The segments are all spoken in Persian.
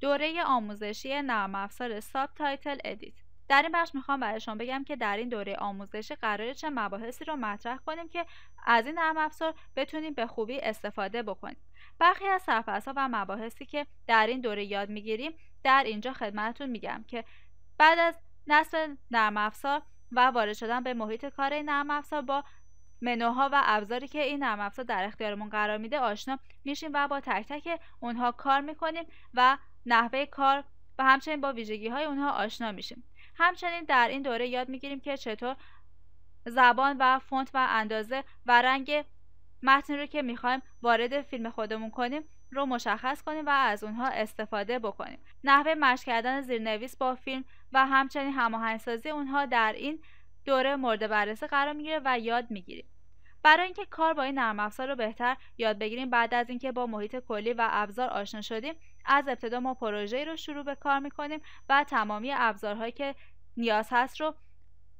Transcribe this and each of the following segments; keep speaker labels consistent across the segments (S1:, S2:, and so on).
S1: دوره آموزشی نرم افزار ساب تایتل ادیت در این بخش میخوام شما بگم که در این دوره آموزشی قراره چه مباحثی رو مطرح کنیم که از این نرم افزار بتونیم به خوبی استفاده بکنیم برخی از ها و مباحثی که در این دوره یاد میگیریم در اینجا خدمتتون میگم که بعد از نصب نرم افزار و وارد شدن به محیط کار این نرم افزار با منوها و ابزاری که این نرم افزار در اختیارمون قرار میده آشنا میشیم و با تک تک اونها کار میکنیم و نحوه کار و همچنین با ویژگی های اونها آشنا میشیم همچنین در این دوره یاد میگیریم که چطور زبان و فونت و اندازه و رنگ متن رو که میخوایم وارد فیلم خودمون کنیم رو مشخص کنیم و از اونها استفاده بکنیم نحوه مشق کردن زیرنویس با فیلم و همچنین هماهنگسازی اونها در این دوره مورد بررسی قرار میگیره و یاد میگیریم برای اینکه کار با این نرم افزار رو بهتر یاد بگیریم بعد از اینکه با محیط کلی و ابزار آشنا شدیم از ابتدا ما پروژه رو شروع به کار میکنیم و تمامی ابزارهایی که نیاز هست رو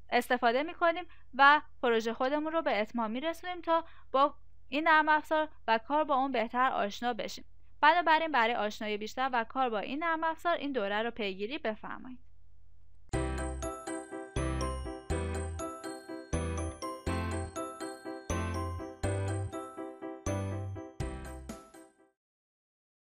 S1: استفاده میکنیم و پروژه خودمون رو به اتمام میرسونیم تا با این نرم افزار و کار با اون بهتر آشنا بشیم بنابراین برای آشنایی بیشتر و کار با این نرم افزار این دوره رو پیگیری بفرمایید